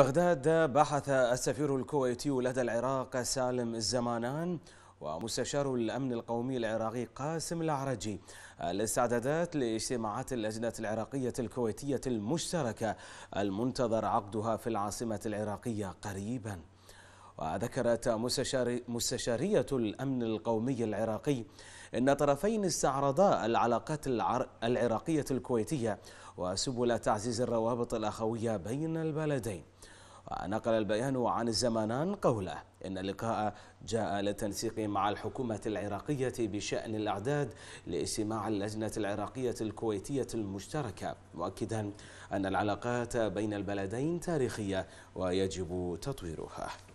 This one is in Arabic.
بغداد بحث السفير الكويتي لدى العراق سالم الزمانان ومستشار الأمن القومي العراقي قاسم العرجي الاستعدادات لاجتماعات اللجنة العراقية الكويتية المشتركة المنتظر عقدها في العاصمة العراقية قريباً وذكرت مستشارية الأمن القومي العراقي أن طرفين استعرضا العلاقات العراقية الكويتية وسبل تعزيز الروابط الأخوية بين البلدين ونقل البيان عن الزمانان قوله إن اللقاء جاء للتنسيق مع الحكومة العراقية بشأن الأعداد لاجتماع اللجنة العراقية الكويتية المشتركة مؤكدا أن العلاقات بين البلدين تاريخية ويجب تطويرها